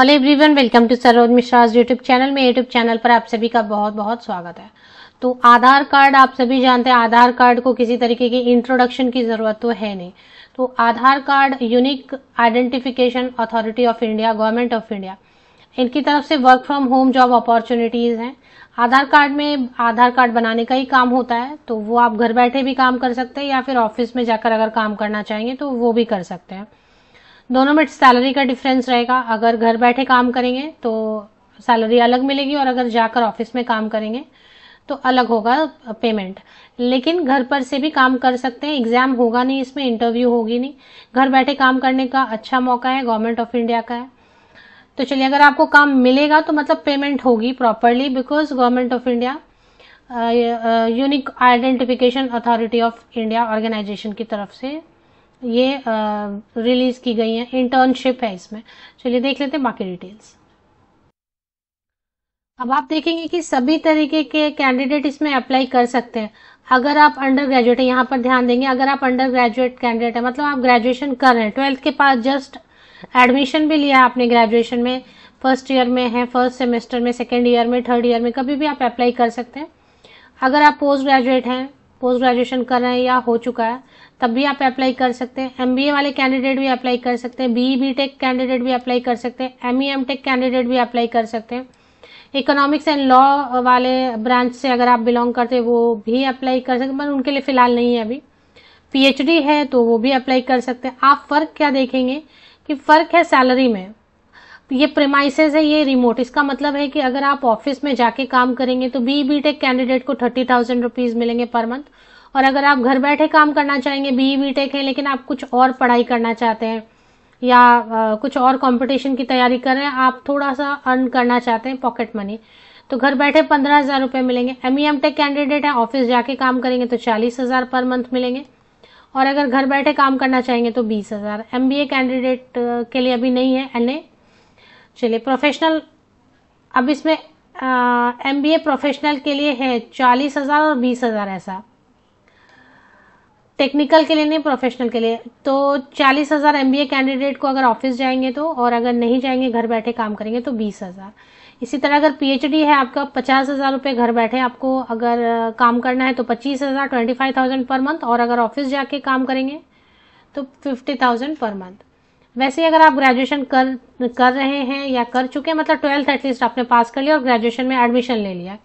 Hello everyone welcome to Saroj Mishra's YouTube channel में YouTube channel पर आप सभी का बहुत बहुत स्वागत है तो आधार कार्ड आप सभी जानते हैं आधार कार्ड को किसी तरीके की इंट्रोडक्शन की जरूरत तो है नहीं तो Aadhaar card unique identification authority of India government of India इनकी तरफ से work from home job opportunities हैं आधार कार्ड में आधार कार्ड बनाने का ही काम होता है तो वो आप घर बैठे भी काम कर सकते हैं या फिर ऑफिस में जाकर अगर काम करना चाहेंगे तो वो भी कर सकते हैं दोनों में सैलरी का डिफरेंस रहेगा अगर घर बैठे काम करेंगे तो सैलरी अलग मिलेगी और अगर जाकर ऑफिस में काम करेंगे तो अलग होगा पेमेंट लेकिन घर पर से भी काम कर सकते हैं एग्जाम होगा नहीं इसमें इंटरव्यू होगी नहीं घर बैठे काम करने का अच्छा मौका है गवर्नमेंट ऑफ इंडिया का है तो चलिए अगर आपको काम मिलेगा तो मतलब पेमेंट होगी properly because government of India unique identification authority of India organisation की तरफ से ये रिलीज की गई है इंटर्नशिप है इसमें चलिए देख लेते हैं बाकी डिटेल्स अब आप देखेंगे कि सभी तरीके के कैंडिडेट इसमें अप्लाई कर सकते हैं अगर आप अंडर ग्रेजुएट है यहाँ पर ध्यान देंगे अगर आप अंडर ग्रेजुएट कैंडिडेट है मतलब आप ग्रेजुएशन कर रहे हैं ट्वेल्थ के पास जस्ट एडमिशन भी लिया आपने ग्रेजुएशन में फर्स्ट ईयर में है फर्स्ट सेमेस्टर में सेकेंड ईयर में थर्ड ईयर में कभी भी आप अप्लाई कर सकते हैं अगर आप पोस्ट ग्रेजुएट हैं पोस्ट ग्रेजुएशन कर रहे हैं या हो चुका है तब भी आप अप्लाई कर सकते हैं एमबीए वाले कैंडिडेट भी अप्लाई कर सकते हैं बी बी टेक कैंडिडेट भी अप्लाई कर सकते हैं M E M tech candidate भी अप्लाई कर सकते हैं इकोनॉमिक्स एंड लॉ वाले ब्रांच से अगर आप बिलोंग करते हैं वो भी अप्लाई कर सकते हैं पर उनके लिए फिलहाल नहीं है अभी पीएचडी है तो वो भी अप्लाई कर सकते हैं आप फर्क क्या देखेंगे कि फर्क है सैलरी में ये प्रेमाइसेस है ये रिमोट इसका मतलब है कि अगर आप ऑफिस में जाके काम करेंगे तो बी बी टेक कैंडिडेट को थर्टी थाउजेंड रुपीज मिलेंगे पर मंथ और अगर आप घर बैठे काम करना चाहेंगे बीई बी टेक है लेकिन आप कुछ और पढ़ाई करना चाहते हैं या आ, कुछ और कंपटीशन की तैयारी कर रहे हैं आप थोड़ा सा अर्न करना चाहते हैं पॉकेट मनी तो घर बैठे पंद्रह हज़ार रुपये मिलेंगे M E M tech candidate है ऑफिस जाके काम करेंगे तो चालीस हज़ार पर मंथ मिलेंगे और अगर घर बैठे काम करना चाहेंगे तो बीस हज़ार एम बी ए कैंडिडेट के लिए अभी नहीं है एन ए चलिए प्रोफेशनल अब इसमें एम बी ए प्रोफेशनल के लिए है चालीस हज़ार और बीस हज़ार ऐसा टेक्निकल के लिए नहीं प्रोफेशनल के लिए तो चालीस हज़ार एम कैंडिडेट को अगर ऑफिस जाएंगे तो और अगर नहीं जाएंगे घर बैठे काम करेंगे तो बीस हज़ार इसी तरह अगर पीएचडी है आपका पचास हज़ार रुपये घर बैठे आपको अगर काम करना है तो पच्चीस हज़ार twenty five thousand per month और अगर ऑफिस जाके काम करेंगे तो फिफ्टी थाउजेंड पर मंथ वैसे अगर आप ग्रेजुएशन कर कर रहे हैं या कर चुके हैं मतलब ट्वेल्थ एटलीस्ट आपने पास कर लिया और ग्रेजुएशन में एडमिशन ले लिया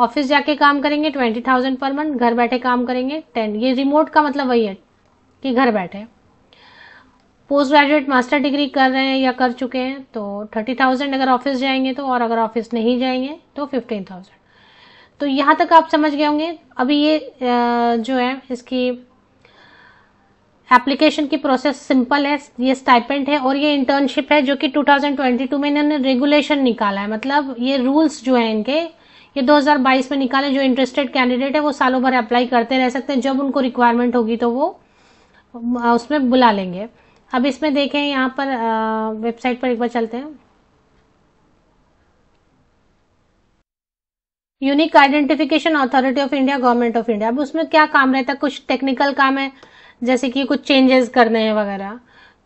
ऑफिस जाके काम करेंगे ट्वेंटी थाउजेंड पर मंथ घर बैठे काम करेंगे टेन ये रिमोट का मतलब वही है कि घर बैठे पोस्ट ग्रेजुएट मास्टर डिग्री कर रहे हैं या कर चुके हैं तो थर्टी थाउजेंड अगर ऑफिस जाएंगे तो और अगर ऑफिस नहीं जाएंगे तो फिफ्टीन थाउजेंड तो यहाँ तक आप समझ गए होंगे अभी ये जो है इसकी एप्लीकेशन की प्रोसेस सिंपल है ये स्टाइपेंट है और ये इंटर्नशिप है जो कि 2022 में इन्होंने रेगुलेशन निकाला है मतलब ये रूल्स जो है इनके ये 2022 में निकाले जो इंटरेस्टेड कैंडिडेट है वो सालों भर अप्लाई करते रह सकते हैं जब उनको रिक्वायरमेंट होगी तो वो उसमें बुला लेंगे अब इसमें देखें यहाँ पर वेबसाइट पर एक बार चलते हैं unique identification authority of India government of India अब उसमें क्या काम रहता है कुछ टेक्निकल काम है जैसे कि कुछ चेंजेस करने हैं वगैरह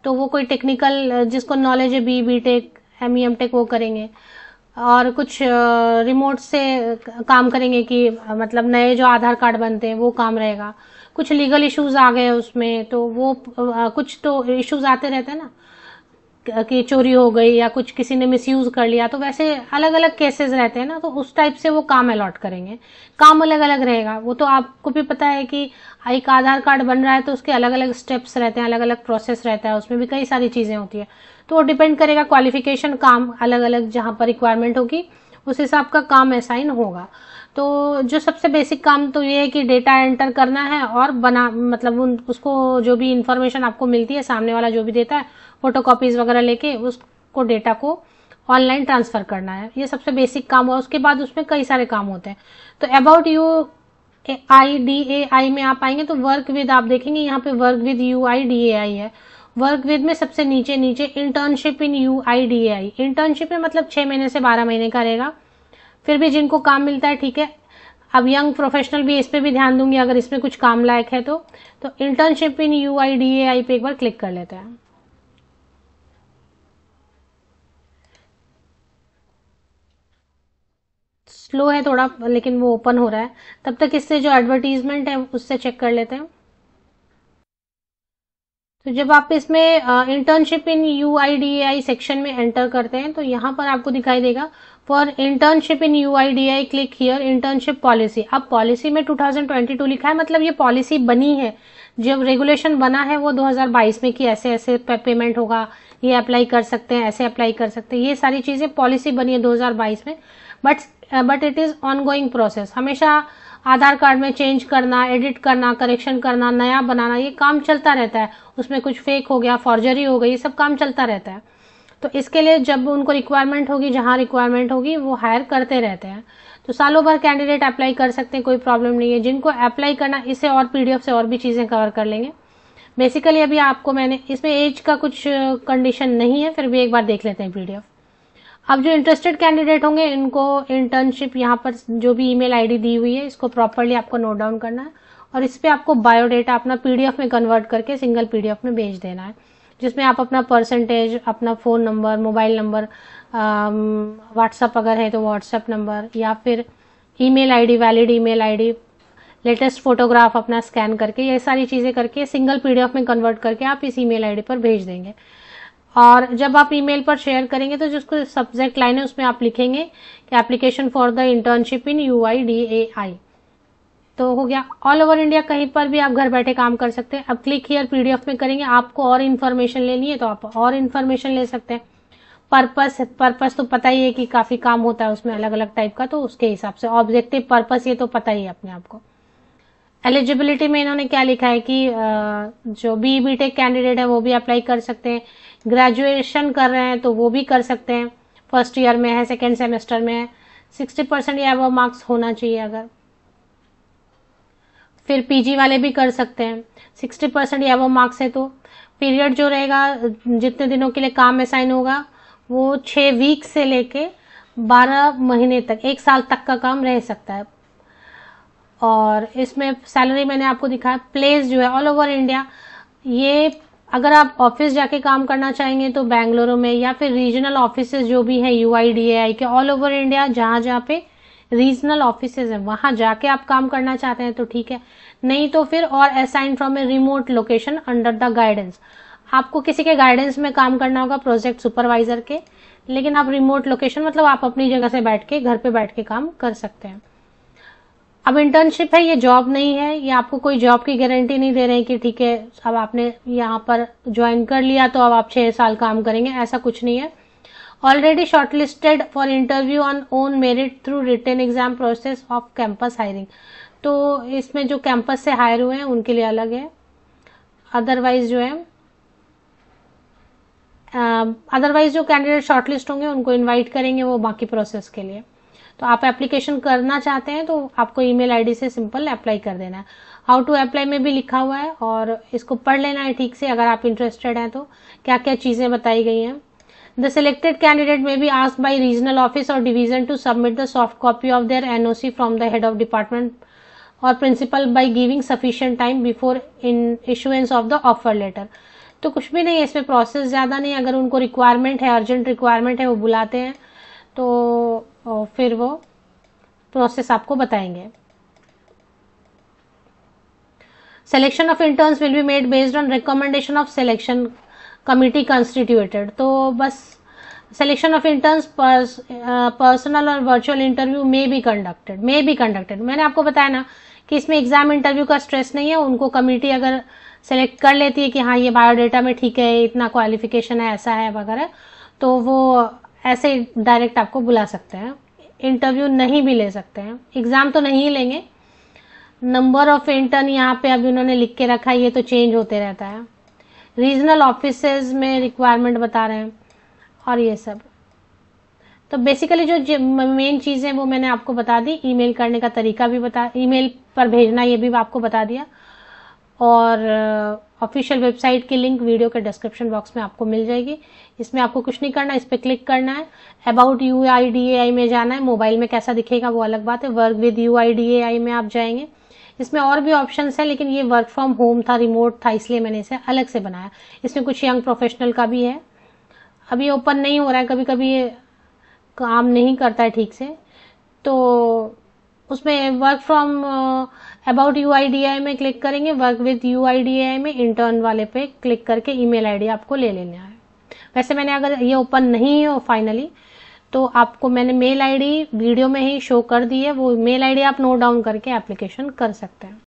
तो वो कोई टेक्निकल जिसको नॉलेज है B B tech M E M tech वो करेंगे और कुछ रिमोट से काम करेंगे कि मतलब नए जो आधार कार्ड बनते हैं वो काम रहेगा कुछ लीगल इश्यूज आ गए उसमें तो वो कुछ तो इश्यूज आते रहते हैं ना की चोरी हो गई या कुछ किसी ने मिसयूज कर लिया तो वैसे अलग अलग केसेस रहते हैं ना तो उस टाइप से वो काम अलॉट करेंगे काम अलग अलग रहेगा वो तो आपको भी पता है कि एक आधार कार्ड बन रहा है तो उसके अलग अलग स्टेप्स रहते हैं अलग अलग प्रोसेस रहता है उसमें भी कई सारी चीज़ें होती है तो वो डिपेंड करेगा क्वालिफिकेशन काम अलग अलग जहाँ पर रिक्वायरमेंट होगी उस हिसाब का काम असाइन होगा तो जो सबसे बेसिक काम तो ये है कि डेटा एंटर करना है और बना मतलब उन उसको जो भी इंफॉर्मेशन आपको मिलती है सामने वाला जो भी देता है फोटो कॉपीज वगैरह लेके उसको डेटा को ऑनलाइन ट्रांसफर करना है ये सबसे बेसिक काम हुआ उसके बाद उसमें कई सारे काम होते हैं तो about U I D A I में आप आएंगे तो वर्क विद आप देखेंगे यहाँ पे work with U I D A I है वर्क विद में सबसे नीचे नीचे internship in U I D A I internship में मतलब छः महीने से बारह महीने का रहेगा फिर भी जिनको काम मिलता है ठीक है अब यंग प्रोफेशनल भी इस पर भी ध्यान दूंगी अगर इसमें कुछ काम लायक है तो, तो internship in U I D A I पे एक बार क्लिक कर लेते हैं स्लो है थोड़ा लेकिन वो ओपन हो रहा है तब तक इससे जो एडवर्टीजमेंट है उससे चेक कर लेते हैं तो जब आप इसमें इंटर्नशिप इन यू सेक्शन में एंटर करते हैं तो यहाँ पर आपको दिखाई देगा for internship in U I D I click here internship policy अब पॉलिसी में 2022 लिखा है मतलब ये पॉलिसी बनी है जब रेगुलेशन बना है वो 2022 में कि ऐसे ऐसे पेमेंट होगा ये अप्लाई कर सकते हैं ऐसे अप्लाई कर सकते हैं ये सारी चीज़ें पॉलिसी बनी है 2022 में but but it is ongoing process हमेशा आधार कार्ड में चेंज करना एडिट करना करेक्शन करना नया बनाना ये काम चलता रहता है उसमें कुछ फेक हो गया फॉर्जरी हो गई ये सब काम चलता रहता है तो इसके लिए जब उनको रिक्वायरमेंट होगी जहाँ रिक्वायरमेंट होगी वो हायर करते रहते हैं तो सालों भर कैंडिडेट अप्लाई कर सकते हैं कोई प्रॉब्लम नहीं है जिनको अप्लाई करना इसे और पीडीएफ से और भी चीज़ें कवर कर लेंगे बेसिकली अभी आपको मैंने इसमें एज का कुछ कंडीशन नहीं है फिर भी एक बार देख लेते हैं पीडीएफ अब जो इंटरेस्टेड कैंडिडेट होंगे इनको इंटर्नशिप यहाँ पर जो भी ईमेल आईडी दी हुई है इसको प्रॉपरली आपको नोट डाउन करना है और इस पर आपको बायोडेटा अपना पीडीएफ में कन्वर्ट करके सिंगल पीडीएफ में भेज देना है जिसमें आप अपना परसेंटेज अपना phone number mobile number WhatsApp अगर है तो व्हाट्सएप नंबर या फिर email ID valid email ID latest photograph अपना स्कैन करके ये सारी चीज़ें करके सिंगल पीडीएफ में कन्वर्ट करके आप इस ईमेल आईडी पर भेज देंगे और जब आप ईमेल पर शेयर करेंगे तो जिसको सब्जेक्ट लाइन है उसमें आप लिखेंगे कि application for the internship in U I D A I तो हो गया ऑल ओवर इंडिया कहीं पर भी आप घर बैठे काम कर सकते हैं अब क्लिक हियर पीडीएफ में करेंगे आपको और इन्फॉर्मेशन लेनी है तो आप और इन्फॉर्मेशन ले सकते हैं पर्पस पर्पस तो पता ही है कि काफी काम होता है उसमें अलग अलग टाइप का तो उसके हिसाब से ऑब्जेक्टिव पर्पस ये तो पता ही है अपने आपको एलिजिबिलिटी में इन्होंने क्या लिखा है कि जो बी बी टेक कैंडिडेट है वो भी अप्लाई कर सकते हैं ग्रेजुएशन कर रहे हैं तो वो भी कर सकते हैं फर्स्ट ईयर में है सेकेंड सेमेस्टर में है सिक्सटी परसेंट या वो मार्क्स होना चाहिए अगर फिर पीजी वाले भी कर सकते हैं सिक्सटी परसेंट या वो मार्क्स है तो पीरियड जो रहेगा जितने दिनों के लिए काम में साइन होगा वो छः वीक से लेके बारह महीने तक एक साल तक का काम रह सकता है और इसमें सैलरी मैंने आपको दिखाया प्लेस जो है ऑल ओवर इंडिया ये अगर आप ऑफिस जाके काम करना चाहेंगे तो बेंगलुरु में या फिर रीजनल ऑफिस जो भी है यू के ऑल ओवर इंडिया जहाँ जहाँ पे रीजनल ऑफिस हैं वहां जाके आप काम करना चाहते हैं तो ठीक है नहीं तो फिर और assign from a remote location under the guidance आपको किसी के गाइडेंस में काम करना होगा प्रोजेक्ट सुपरवाइजर के लेकिन आप रिमोट लोकेशन मतलब आप अपनी जगह से बैठ के घर पे बैठ के काम कर सकते हैं अब इंटर्नशिप है ये जॉब नहीं है ये आपको कोई जॉब की गारंटी नहीं दे रहे हैं कि ठीक है अब आपने यहाँ पर ज्वाइन कर लिया तो अब आप छह साल काम करेंगे ऐसा कुछ नहीं है already shortlisted for interview on own merit through written exam process of campus hiring तो इसमें जो कैंपस से हायर हुए हैं उनके लिए अलग है अदरवाइज जो है अदरवाइज जो कैंडिडेट शॉर्टलिस्ट होंगे उनको इनवाइट करेंगे वो बाकी प्रोसेस के लिए तो आप एप्लीकेशन करना चाहते हैं तो आपको ईमेल आईडी से सिंपल अप्लाई कर देना है हाउ टू अप्लाई में भी लिखा हुआ है और इसको पढ़ लेना है ठीक से अगर आप इंटरेस्टेड हैं तो क्या क्या चीज़ें बताई गई हैं The selected candidate may be asked by regional office or division to submit the soft copy of their NOC from the head of department or principal by giving sufficient time before in issuance of the offer letter. तो कुछ भी नहीं है इसमें process ज़्यादा नहीं अगर उनको रिक्वायरमेंट है अर्जेंट रिक्वायरमेंट है वो बुलाते हैं तो फिर वो प्रोसेस आपको बताएंगे selection of interns will be made based on recommendation of selection committee constituted तो बस सेलेक्शन ऑफ इंटर्न पर्सनल और virtual interview may be conducted may be conducted मैंने आपको बताया ना कि इसमें एग्जाम इंटरव्यू का स्ट्रेस नहीं है उनको कमिटी अगर सेलेक्ट कर लेती है कि हाँ ये बायोडेटा में ठीक है इतना क्वालिफिकेशन है ऐसा है वगैरह तो वो ऐसे डायरेक्ट आपको बुला सकते हैं इंटरव्यू नहीं भी ले सकते हैं एग्ज़ाम तो नहीं लेंगे नंबर ऑफ इंटर्न यहाँ पे अभी उन्होंने लिख के रखा है ये तो चेंज होते रहता है रीजनल ऑफिस में रिक्वायरमेंट बता रहे हैं और ये सब तो बेसिकली जो मेन चीज है वो मैंने आपको बता दी ईमेल करने का तरीका भी बता ईमेल पर भेजना ये भी आपको बता दिया और ऑफिशियल uh, वेबसाइट की लिंक वीडियो के डिस्क्रिप्शन बॉक्स में आपको मिल जाएगी इसमें आपको कुछ नहीं करना इस पर क्लिक करना है about U I D A I में जाना है मोबाइल में कैसा दिखेगा वो अलग बात है work with U I D A I में आप जाएंगे इसमें और भी ऑप्शंस हैं लेकिन ये वर्क फ्रॉम होम था रिमोट था इसलिए मैंने इसे अलग से बनाया इसमें कुछ यंग प्रोफेशनल का भी है अभी ओपन नहीं हो रहा है कभी कभी ये काम नहीं करता है ठीक से तो उसमें work from about U I में क्लिक करेंगे वर्क विथ यू आई में इंटर्न वाले पे क्लिक करके ईमेल आईडी आपको ले लेना है वैसे मैंने अगर ये ओपन नहीं हो फाइनली तो आपको मैंने मेल आईडी वीडियो में ही शो कर दी है वो मेल आईडी आप नोट डाउन करके एप्लीकेशन कर सकते हैं